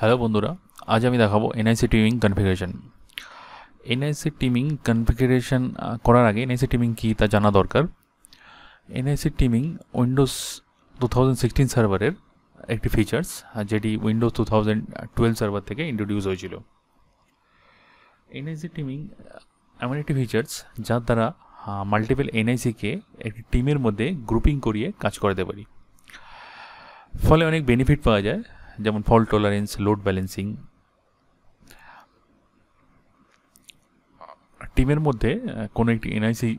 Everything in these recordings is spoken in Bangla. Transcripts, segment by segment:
হ্যালো বন্ধুরা আজ আমি দেখাবো NIC teaming configuration NIC teaming configuration করার আগে এনআইসি টিমিং কী তা জানা দরকার NIC teaming Windows two thousand sixteen সার্ভারের একটি ফিচার্স যেটি Windows two thousand twelve server থেকে ইন্ট্রোডিউস হয়েছিল এনআইসি টিমিং এমন একটি ফিচার্স যার দ্বারা মাল্টিপল এনআইসিকে একটি টিমের মধ্যে গ্রুপিং করিয়ে কাজ করাতে পারি ফলে অনেক বেনিফিট পাওয়া যায় যেমন ফল্ট টলারেন্স লোড ব্যালেন্সিং টিমের মধ্যে কোনো একটি এনআইসি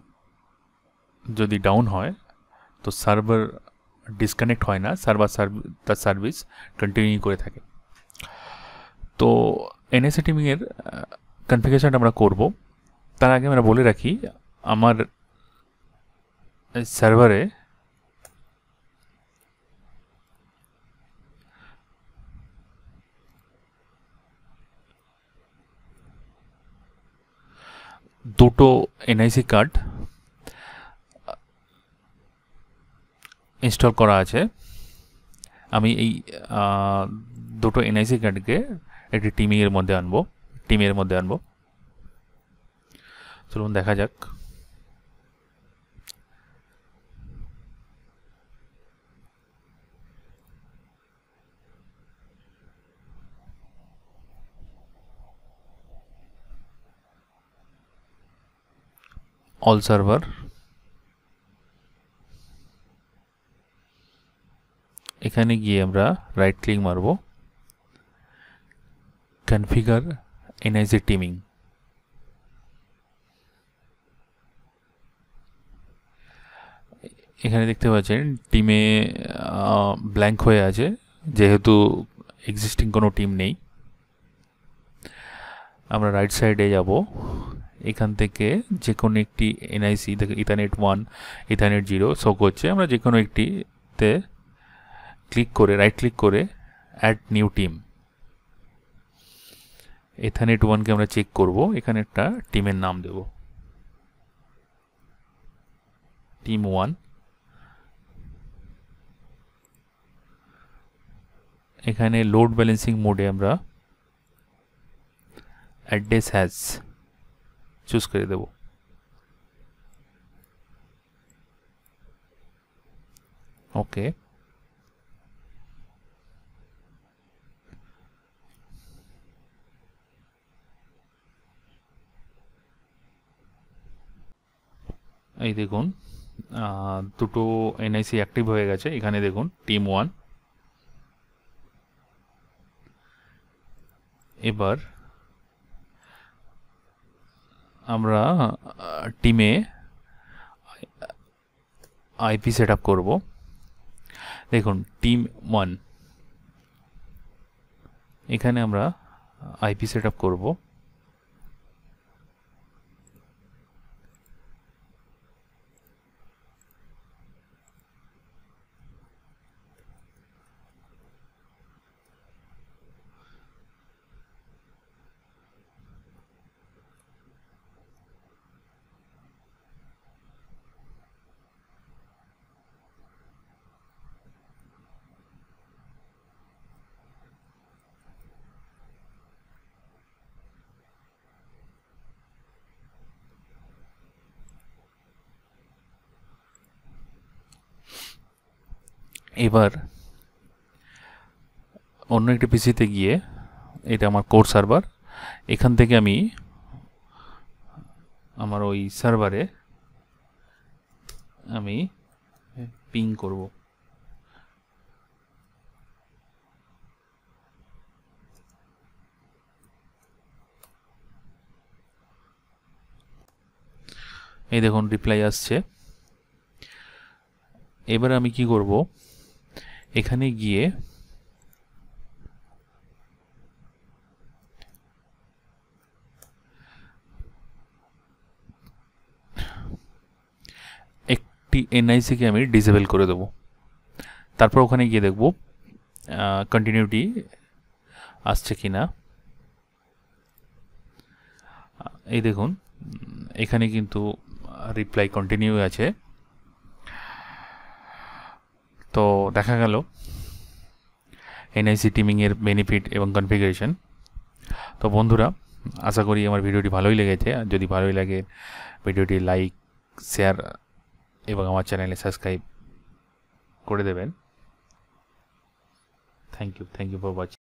যদি ডাউন হয় তো সার্ভার ডিসকানেক্ট হয় না সার্ভার তার সার্ভিস কন্টিনিউ করে থাকে তো এনআইসি টিমিংয়ের কনফিগেশনটা আমরা করব তার আগে আমরা বলে রাখি আমার সার্ভারে দুটো এনআইসি কার্ড ইনস্টল করা আছে আমি এই uh, দুটো এনআইসি কার্ডকে একটি টিমিংয়ের e মধ্যে আনবো টিমের e মধ্যে আনবো চলুন দেখা যাক all server এখানে গিয়ে আমরা রাইট ক্লিক মারব কনফিগার এনআইজি টিমিং এখানে দেখতে পাচ্ছেন টিমে ব্ল্যাঙ্ক হয়ে আছে যেহেতু এক্সিস্টিং কোনো টিম নেই আমরা রাইট সাইডে যাব এখান থেকে যে কোনো একটি এনআইসি দেখে ethernet one ethernet zero show করছে আমরা যে কোনো একটিতে ক্লিক করে রাইট ক্লিক করে অ্যাড নিউ টিম ইথানেট ওয়ানকে আমরা চেক করব এখানে একটা টিমের নাম দেব টিম ওয়ান এখানে লোড ব্যালেন্সিং মোডে আমরা অ্যাড্রেস হ্যাজ চুজ করে দেব ওকে এই দেখুন দুটো এনআইসি অ্যাক্টিভ হয়ে গেছে এখানে দেখুন টিম ওয়ান এবার আমরা টিমে আইপি সেট আপ করবো দেখুন টিম ওয়ান এখানে আমরা আইপি সেট আপ করবো এবার অন্য একটি পিসিতে গিয়ে এটা আমার কোর সার্ভার এখান থেকে আমি আমার ওই সার্ভারে আমি পিং করব এই দেখুন রিপ্লাই আসছে এবার আমি কি করব এখানে গিয়ে একটি এনআইসিকে আমি ডিসেবল করে দেব তারপর ওখানে গিয়ে দেখব কন্টিনিউটি আসছে কি না এই দেখুন এখানে কিন্তু রিপ্লাই কন্টিনিউ আছে তো দেখা গেল এনআইসি টিমিংয়ের বেনিফিট এবং কনফিগারেশন তো বন্ধুরা আশা করি আমার ভিডিওটি ভালোই লেগেছে যদি ভালোই লাগে ভিডিওটি লাইক শেয়ার এবং আমার চ্যানেলে সাবস্ক্রাইব করে দেবেন thank you thank you for watching